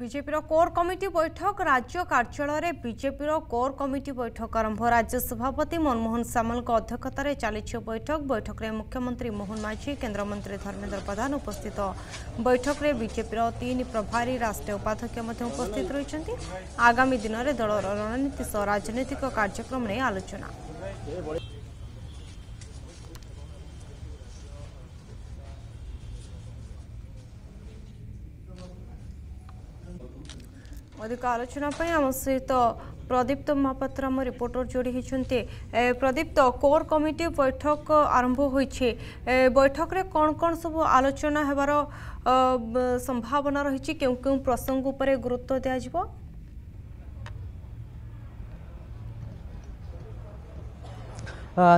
ବିଜେପିର core committee ବୈଠକ ରାଜ୍ୟ କାର୍ଯ୍ୟାଳୟରେ ବିଜେପିର କୋର୍ କମିଟି ବୈଠକ ଆରମ୍ଭ ରାଜ୍ୟ ସଭାପତି ମନମୋହନ ସାମଲଙ୍କ ଅଧ୍ୟକ୍ଷତାରେ ଚାଲିଛି ବୈଠକ ବୈଠକରେ ମୁଖ୍ୟମନ୍ତ୍ରୀ ମୋହନ ମାଝୀ କେନ୍ଦ୍ରମନ୍ତ୍ରୀ ଧର୍ମେନ୍ଦ୍ର ପ୍ରଧାନ ଉପସ୍ଥିତ ବୈଠକରେ ବିଜେପିର ତିନି ପ୍ରଭାରୀ ରାଷ୍ଟ୍ରୀୟ ଉପାଧ୍ୟକ୍ଷ ମଧ୍ୟ ଉପସ୍ଥିତ ରହିଛନ୍ତି ଆଗାମୀ ଦିନରେ ଦଳର ରଣନୀତି ସହ ରାଜନୈତିକ କାର୍ଯ୍ୟକ୍ରମ ନେଇ ଆଲୋଚନା অধিক আলোচনা পাই আমার সহিত প্রদীপ্ত মহাপাত্র আমার রিপোর্টর যোড়ি হয়েছেন প্রদীপ্ত কোর কমিটি বৈঠক আরম্ভ হয়েছে বৈঠকরে কোণ কোণ সব আলোচনা হবার সম্ভাবনা রয়েছে কেউ কেউ প্রসঙ্গ উপরে গুরুত্ব দেওয়া যাব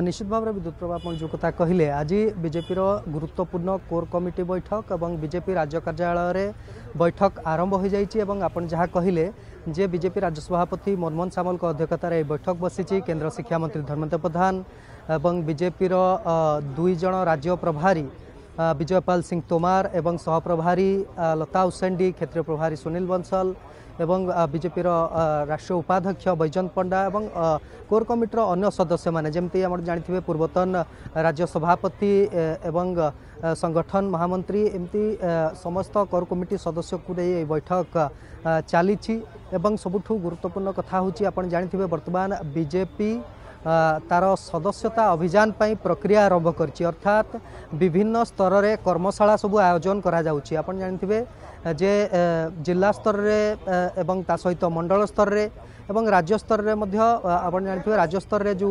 নিশ্চিত ভাবে বিদ্যুৎ প্রভা আপন যে কথা কহিলেন আজ বিজেপির গুরুত্বপূর্ণ কোর কমিটি বৈঠক এবং বিজেপি রাজ্য কার্যালয়ের বৈঠক আরম্ভ হয়ে যাই এবং আপনার যা কহিলেন যে বিজেপি রাজ্য সভাপতি মনমোহন সামলক অধ্যক্ষতার এই বৈঠক বসিছি কেন্দ্র শিক্ষামন্ত্রী ধর্মেন্দ্র প্রধান এবং বিজেপির দুই জন রাজ্য প্রভারী বিজয়পাল সিং তোমার এবং সহপ্রভারী লতা উসেন্ডি ক্ষেত্রীয় প্রভারী সুনীল বনসল এবং বিজেপির রাষ্ট্রীয় উপাধ্যক্ষ বৈজন্ত পণ্ডা এবং কোর কমিটির অন্য সদস্য মানে যেমি আমার জাঁথিবে পূর্বতন রাজ্য সভাপতি এবং সংগঠন মহামন্ত্রী এমতি সমস্ত কোর কমিটি সদস্যকে নিয়ে এই বৈঠক চালিছি এবং সবুঠু গুরুত্বপূর্ণ কথা হচ্ছে আপনার জাঁথিবে বর্তমান বিজেপি তার সদস্যতা অভিযান পাই প্রক্রিয়া আরম্ভ করছে অর্থাৎ বিভিন্ন স্তরের কর্মশালা সবু আয়োজন করা যাচ্ছে আপনার জাঁথিবে যে জেলা স্তরের এবং তা সহ মন্ডল স্তরের এবং রাজ্য স্তরের মধ্যে আপনার জাঁথিবে রাজ্য স্তরের যে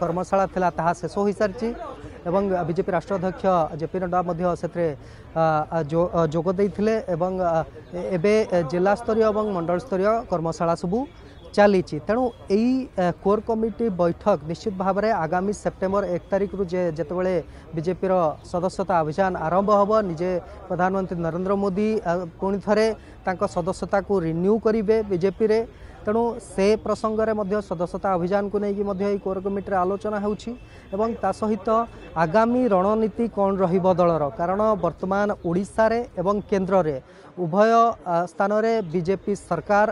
কর্মশালা লা তাহা শেষ হয়ে সারিছে এবং বিজেপি রাষ্ট্র অধ্যক্ষ জেপি নড্ডা সেতরে যোগ দিয়ে এবং এবে জেলা স্তরীয় এবং মন্ডল স্তরীয় কর্মশালা সবু ଚାଲିଛି ତେଣୁ ଏଇ କୋର୍ କମିଟି ବୈଠକ ନିଶ୍ଚିତ ଭାବରେ ଆଗାମୀ ସେପ୍ଟେମ୍ବର ଏକ ତାରିଖରୁ ଯେ ଯେତେବେଳେ ବିଜେପିର ସଦସ୍ୟତା ଅଭିଯାନ ଆରମ୍ଭ ହେବ ନିଜେ ପ୍ରଧାନମନ୍ତ୍ରୀ ନରେନ୍ଦ୍ର ମୋଦି ପୁଣି ଥରେ ତାଙ୍କ ସଦସ୍ୟତାକୁ ରିନ୍ୟୁ କରିବେ ବିଜେପିରେ ତେଣୁ ସେ ପ୍ରସଙ୍ଗରେ ମଧ୍ୟ ସଦସ୍ୟତା ଅଭିଯାନକୁ ନେଇକି ମଧ୍ୟ ଏହି କୋର୍ କମିଟିରେ ଆଲୋଚନା ହେଉଛି ଏବଂ ତା ସହିତ ଆଗାମୀ ରଣନୀତି କ'ଣ ରହିବ ଦଳର କାରଣ ବର୍ତ୍ତମାନ ଓଡ଼ିଶାରେ ଏବଂ କେନ୍ଦ୍ରରେ ଉଭୟ ସ୍ଥାନରେ ବିଜେପି ସରକାର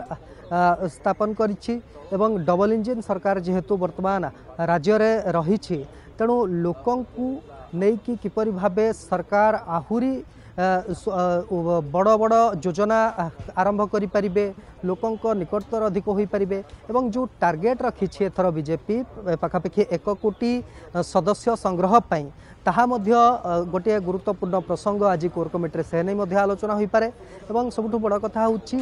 ସ୍ଥାପନ କରିଛି ଏବଂ ଡବଲ ଇଞ୍ଜିନ୍ ସରକାର ଯେହେତୁ ବର୍ତ୍ତମାନ ରାଜ୍ୟରେ ରହିଛି ତେଣୁ ଲୋକଙ୍କୁ ନେଇକି କିପରି ଭାବେ ସରକାର ଆହୁରି ବଡ଼ ବଡ଼ ଯୋଜନା ଆରମ୍ଭ କରିପାରିବେ ଲୋକଙ୍କ ନିକଟତର ଅଧିକ ହୋଇପାରିବେ ଏବଂ ଯେଉଁ ଟାର୍ଗେଟ୍ ରଖିଛି ଏଥର ବିଜେପି ପାଖାପାଖି ଏକ କୋଟି ସଦସ୍ୟ ସଂଗ୍ରହ ପାଇଁ ତାହା ମଧ୍ୟ ଗୋଟିଏ ଗୁରୁତ୍ୱପୂର୍ଣ୍ଣ ପ୍ରସଙ୍ଗ ଆଜି କୋର୍ କମିଟିରେ ସେ ନେଇ ମଧ୍ୟ ଆଲୋଚନା ହୋଇପାରେ ଏବଂ ସବୁଠୁ ବଡ଼ କଥା ହେଉଛି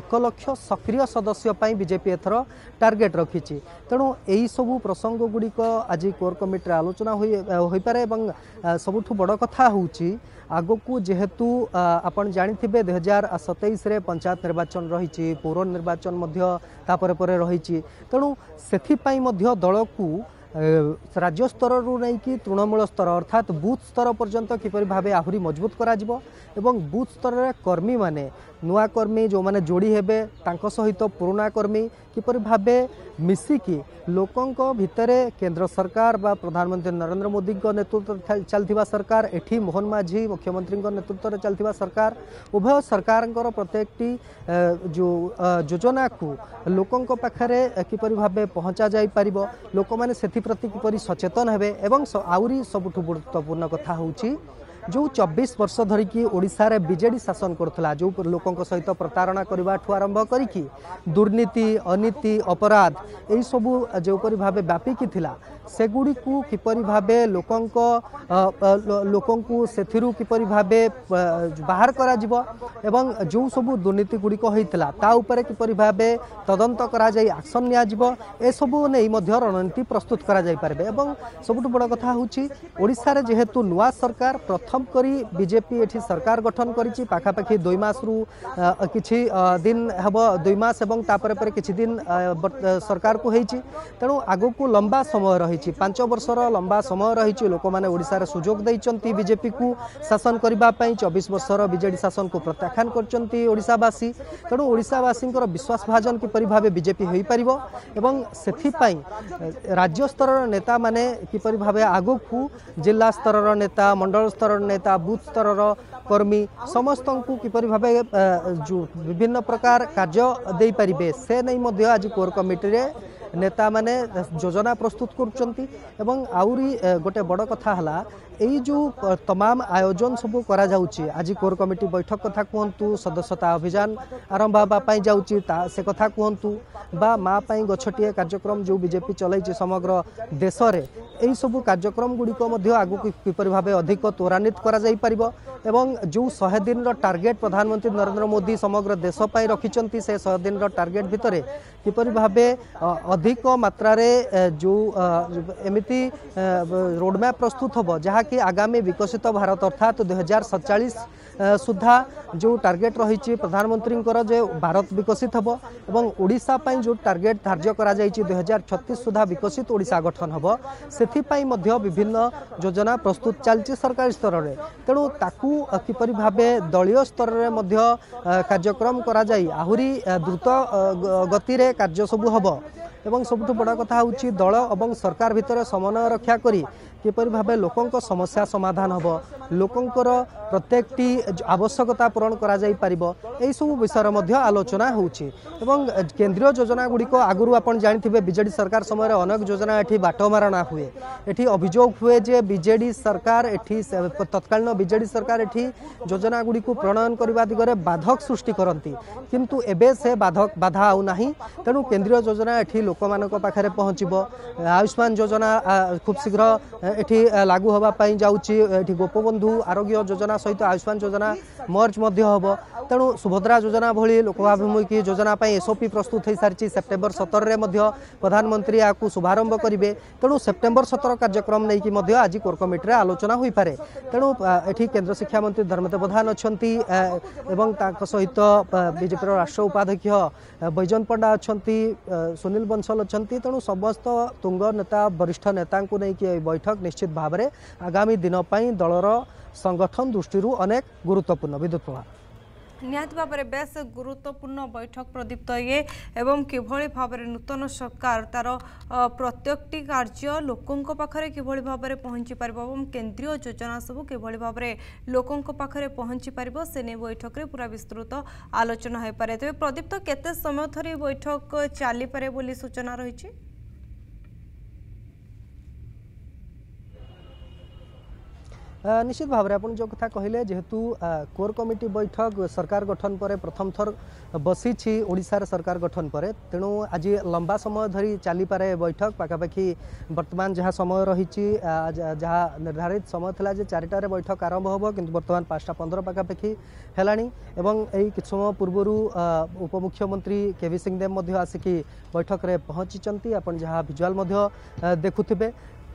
ଏକ ଲକ୍ଷ ସକ୍ରିୟ ସଦସ୍ୟ ପାଇଁ ବିଜେପି ଏଥର ଟାର୍ଗେଟ୍ ରଖିଛି ତେଣୁ ଏହିସବୁ ପ୍ରସଙ୍ଗଗୁଡ଼ିକ ଆଜି କୋର୍ କମିଟିରେ ଆଲୋଚନା ହୋଇପାରେ ଏବଂ ସବୁଠୁ ବଡ଼ କଥା ହେଉଛି ଆଗକୁ ଯେ যেহেতু আপনার জাঁথিবে দুই হাজার সতেইশে পঞ্চায়েত নির্বাচন রয়েছে পৌর নির্বাচন তাপরে পরে রয়েছে তেমন সেপাই দলকু রাজ্য স্তরু নেই তৃণমূল স্তর অর্থাৎ বুথ স্তর পর্যন্ত কিপর ভাবে আহরি মজবুত করা এবং বুথ স্তরের কর্মী মানে ନୂଆ କର୍ମୀ ଯେଉଁମାନେ ଯୋଡ଼ି ହେବେ ତାଙ୍କ ସହିତ ପୁରୁଣା କର୍ମୀ କିପରି ଭାବେ ମିଶିକି ଲୋକଙ୍କ ଭିତରେ କେନ୍ଦ୍ର ସରକାର ବା ପ୍ରଧାନମନ୍ତ୍ରୀ ନରେନ୍ଦ୍ର ମୋଦିଙ୍କ ନେତୃତ୍ୱରେ ଚାଲିଥିବା ସରକାର ଏଠି ମୋହନ ମାଝୀ ମୁଖ୍ୟମନ୍ତ୍ରୀଙ୍କ ନେତୃତ୍ୱରେ ଚାଲିଥିବା ସରକାର ଉଭୟ ସରକାରଙ୍କର ପ୍ରତ୍ୟେକଟି ଯେଉଁ ଯୋଜନାକୁ ଲୋକଙ୍କ ପାଖରେ କିପରି ଭାବେ ପହଞ୍ଚାଯାଇପାରିବ ଲୋକମାନେ ସେଥିପ୍ରତି କିପରି ସଚେତନ ହେବେ ଏବଂ ଆହୁରି ସବୁଠୁ ଗୁରୁତ୍ୱପୂର୍ଣ୍ଣ କଥା ହେଉଛି ଯେଉଁ ଚବିଶ ବର୍ଷ ଧରିକି ଓଡ଼ିଶାରେ ବିଜେଡ଼ି ଶାସନ କରୁଥିଲା ଯେଉଁ ଲୋକଙ୍କ ସହିତ ପ୍ରତାରଣା କରିବାଠୁ ଆରମ୍ଭ କରିକି ଦୁର୍ନୀତି ଅନୀତି ଅପରାଧ ଏହିସବୁ ଯେଉଁପରି ଭାବେ ବ୍ୟାପିକି ଥିଲା ସେଗୁଡ଼ିକୁ କିପରି ଭାବେ ଲୋକଙ୍କ ଲୋକଙ୍କୁ ସେଥିରୁ କିପରି ଭାବେ ବାହାର କରାଯିବ ଏବଂ ଯେଉଁ ସବୁ ଦୁର୍ନୀତି ଗୁଡ଼ିକ ହୋଇଥିଲା ତା ଉପରେ କିପରି ଭାବେ ତଦନ୍ତ କରାଯାଇ ଆକ୍ସନ୍ ନିଆଯିବ ଏସବୁ ନେଇ ମଧ୍ୟ ରଣନୀତି ପ୍ରସ୍ତୁତ କରାଯାଇପାରିବ ଏବଂ ସବୁଠୁ ବଡ଼ କଥା ହେଉଛି ଓଡ଼ିଶାରେ ଯେହେତୁ ନୂଆ ସରକାର ପ୍ରଥମ খতম করে বিজেপি এটি সরকার গঠন করেছে পাখাপাখি দুই মাস রু কিছু দিন হব দুই মাস এবং তাপরে পরে কিছু দিন সরকার হয়েছি তেমন আগুক লম্বা সময় রয়েছে পাঁচ বর্ষর লম্বা সময় রয়েছে লোক মানে ওড়শার সুযোগ দিয়েছেন বিজেপি কু শাসন করা চবিশ বর্ষর বিজেডি শাসন কু প্রত্যাখ্যান করছেন ওড়শাবাসী তেমন ওড়শাবাসীঙ্কর বিশ্বাস ভাজন কিপর ভাবে বিজেপি হয়ে পার এবং সেপাই রাজ্য স্তরের নেতা মানে কিপর ভাবে আগুক জেলা স্তরের নেতা মন্ডল স্তরের নেতা বুথ স্তরর কর্মী সমস্ত কিপর ভাবে বিভিন্ন প্রকার কাজ দিয়ে সে নেই আজ কোর কমিটিরে নেতা মানে যোজনা প্রস্তুত করছেন এবং আহরি গোটে বড় কথা হলা এই ଯେଉଁ ତମାମ ଆୟୋଜନ ସବୁ କରାଯାଉଛି ଆଜି କୋର୍ କମିଟି ବୈଠକ କଥା କୁହନ୍ତୁ ସଦସ୍ୟତା ଅଭିଯାନ ଆରମ୍ଭ ହେବା ପାଇଁ ଯାଉଛି ତା ସେ କଥା କୁହନ୍ତୁ ବା ମା ପାଇଁ ଗଛଟିଏ କାର୍ଯ୍ୟକ୍ରମ ଯେଉଁ ବିଜେପି ଚଲାଇଛି ସମଗ୍ର ଦେଶରେ ଏହିସବୁ କାର୍ଯ୍ୟକ୍ରମ ଗୁଡ଼ିକ ମଧ୍ୟ ଆଗକୁ କିପରି ଭାବେ ଅଧିକ ତ୍ୱରାନ୍ୱିତ କରାଯାଇପାରିବ ଏବଂ ଯେଉଁ ଶହେ ଦିନର ଟାର୍ଗେଟ୍ ପ୍ରଧାନମନ୍ତ୍ରୀ ନରେନ୍ଦ୍ର ମୋଦି ସମଗ୍ର ଦେଶ ପାଇଁ ରଖିଛନ୍ତି ସେ ଶହେ ଦିନର ଟାର୍ଗେଟ୍ ଭିତରେ କିପରି ଭାବେ ଅଧିକ ମାତ୍ରାରେ ଯେଉଁ ଏମିତି ରୋଡ଼ମ୍ୟାପ୍ ପ୍ରସ୍ତୁତ ହେବ ଯାହା ଯାହାକି ଆଗାମୀ ବିକଶିତ ଭାରତ ଅର୍ଥାତ୍ ଦୁଇହଜାର ସତଚାଳିଶ ସୁଦ୍ଧା ଯେଉଁ ଟାର୍ଗେଟ୍ ରହିଛି ପ୍ରଧାନମନ୍ତ୍ରୀଙ୍କର ଯେ ଭାରତ ବିକଶିତ ହେବ ଏବଂ ଓଡ଼ିଶା ପାଇଁ ଯେଉଁ ଟାର୍ଗେଟ୍ ଧାର୍ଯ୍ୟ କରାଯାଇଛି ଦୁଇହଜାର ଛତିଶ ସୁଦ୍ଧା ବିକଶିତ ଓଡ଼ିଶା ଗଠନ ହେବ ସେଥିପାଇଁ ମଧ୍ୟ ବିଭିନ୍ନ ଯୋଜନା ପ୍ରସ୍ତୁତ ଚାଲିଛି ସରକାରୀ ସ୍ତରରେ ତେଣୁ ତାକୁ କିପରି ଭାବେ ଦଳୀୟ ସ୍ତରରେ ମଧ୍ୟ କାର୍ଯ୍ୟକ୍ରମ କରାଯାଇ ଆହୁରି ଦ୍ରୁତ ଗତିରେ କାର୍ଯ୍ୟ ସବୁ ହେବ এবং সবту বড় কথা হউচি দল এবং সরকার ভিতর সমনয় রক্ষা করি কিপরি ভাবে লোকଙ୍କ সমস্যা সমাধান হব লোকଙ୍କর প্রত্যেকটি আবশ্যকতা পূরণ করা যাই পারিব এই সব বিষয়র মধ্যে আলোচনা হউচি এবং কেন্দ্রীয় যোজনা গুড়ি কো আগুরু आपण জানি থিবে বিজেডি সরকার সময়ে অনক যোজনা এটি বাটো মারা না হউয়ে এটি অভিযোগ হউয়ে যে বিজেডি সরকার এটি তৎকালিন বিজেডি সরকার এটি যোজনা গুড়ি কো প্রণয়ন করিবা দিকরে বাধক সৃষ্টি করন্তি কিন্তু এবে সে বাধক বাধা আউ নাহি তেনু কেন্দ্রীয় যোজনা এটি ଲୋକମାନଙ୍କ ପାଖରେ ପହଞ୍ଚିବ ଆୟୁଷ୍ମାନ ଯୋଜନା ଖୁବ୍ ଶୀଘ୍ର ଏଠି ଲାଗୁ ହେବା ପାଇଁ ଯାଉଛି ଏଠି ଗୋପବନ୍ଧୁ ଆରୋଗ୍ୟ ଯୋଜନା ସହିତ ଆୟୁଷ୍ମାନ ଯୋଜନା ମର୍ଜ ମଧ୍ୟ ହେବ ତେଣୁ ସୁଭଦ୍ରା ଯୋଜନା ଭଳି ଲୋକାଭିମୁଖୀ ଯୋଜନା ପାଇଁ ଏସ୍ଓପି ପ୍ରସ୍ତୁତ ହୋଇସାରିଛି ସେପ୍ଟେମ୍ବର ସତରରେ ମଧ୍ୟ ପ୍ରଧାନମନ୍ତ୍ରୀ ଏହାକୁ ଶୁଭାରମ୍ଭ କରିବେ ତେଣୁ ସେପ୍ଟେମ୍ବର ସତର କାର୍ଯ୍ୟକ୍ରମ ନେଇକି ମଧ୍ୟ ଆଜି କୋର୍ କମିଟିରେ ଆଲୋଚନା ହୋଇପାରେ ତେଣୁ ଏଠି କେନ୍ଦ୍ର ଶିକ୍ଷାମନ୍ତ୍ରୀ ଧର୍ମେନ୍ଦ୍ର ପ୍ରଧାନ ଅଛନ୍ତି ଏବଂ ତାଙ୍କ ସହିତ ବିଜେପିର ରାଷ୍ଟ୍ର ଉପାଧ୍ୟକ୍ଷ ବୈଜନ୍ତ ପଣ୍ଡା ଅଛନ୍ତି ସୁନୀଲ सल अलिक तुंग नेता वरिष्ठ नेता बैठक निश्चित भावर आगामी दिनप्रै दल संगठन दृष्टि दृष्टिहरू अनेक गुरुत्वपूर्ण विद्युत ନିହାତି ଭାବରେ ବେଶ୍ ଗୁରୁତ୍ୱପୂର୍ଣ୍ଣ ବୈଠକ ପ୍ରଦୀପ୍ତ ଇଏ ଏବଂ କିଭଳି ଭାବରେ ନୂତନ ସରକାର ତାର ପ୍ରତ୍ୟେକଟି କାର୍ଯ୍ୟ ଲୋକଙ୍କ ପାଖରେ କିଭଳି ଭାବରେ ପହଞ୍ଚି ପାରିବ ଏବଂ କେନ୍ଦ୍ରୀୟ ଯୋଜନା ସବୁ କିଭଳି ଭାବରେ ଲୋକଙ୍କ ପାଖରେ ପହଞ୍ଚି ପାରିବ ସେ ନେଇ ବୈଠକରେ ପୁରା ବିସ୍ତୃତ ଆଲୋଚନା ହୋଇପାରେ ତେବେ ପ୍ରଦୀପ୍ତ କେତେ ସମୟ ଧରି ବୈଠକ ଚାଲିପାରେ ବୋଲି ସୂଚନା ରହିଛି নিশ্চিত ভাবে আপনি যে কথা কহিলেন যেহেতু কোর কমিটি বৈঠক সরকার গঠন পরে প্রথম থর বসিছি ওড়িশার সরকার গঠন পরে তেণু আজি লম্বা সময় ধরি চালিপারে বৈঠক পাখাপাখি বর্তমান যা সময় রয়েছে যা নির্ধারিত সময় লা যে চারিটার বৈঠক আরম্ভ হব কিন্তু বর্তমান পাঁচটা পনেরো পাখাপাখি হেলানি এবং এই কিছু সময় পূর্বর উপমুখ্যমন্ত্রী কেভি সিংদেব মধ্য আসিকি বৈঠকরে পৌঁছিছেন আপনি যা ভিজুয়াল মধ্য দেখুবে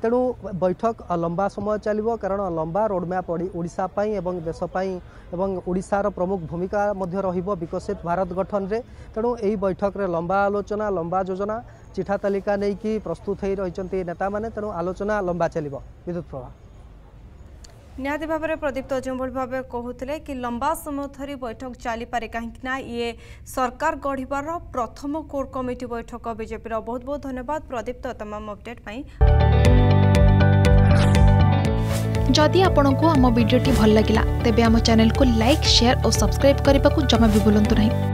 ତେଣୁ ବୈଠକ ଲମ୍ବା ସମୟ ଚାଲିବ କାରଣ ଲମ୍ବା ରୋଡ଼ମ୍ୟାପ୍ ଓଡ଼ିଶା ପାଇଁ ଏବଂ ଦେଶ ପାଇଁ ଏବଂ ଓଡ଼ିଶାର ପ୍ରମୁଖ ଭୂମିକା ମଧ୍ୟ ରହିବ ବିକଶିତ ଭାରତ ଗଠନରେ ତେଣୁ ଏହି ବୈଠକରେ ଲମ୍ବା ଆଲୋଚନା ଲମ୍ବା ଯୋଜନା ଚିଠା ତାଲିକା ନେଇକି ପ୍ରସ୍ତୁତ ହୋଇ ରହିଛନ୍ତି ନେତାମାନେ ତେଣୁ ଆଲୋଚନା ଲମ୍ବା ଚାଲିବ ବିଦ୍ୟୁତ ପ୍ରଭା निहाती भाव में प्रदीप्त जो भाव कहते कि लंबा समय धरी बैठक चली पारे कहीं ये सरकार गढ़वर प्रथम कोर कमिटी बैठक बीजेपी बहुत बहुत धन्यवाद प्रदीप्त तमाम अपडेट जदि आपण को आम भिडी भल लगा तेब चेल को लाइक सेयार और सब्सक्राइब करने को जमा भी बुलां नहीं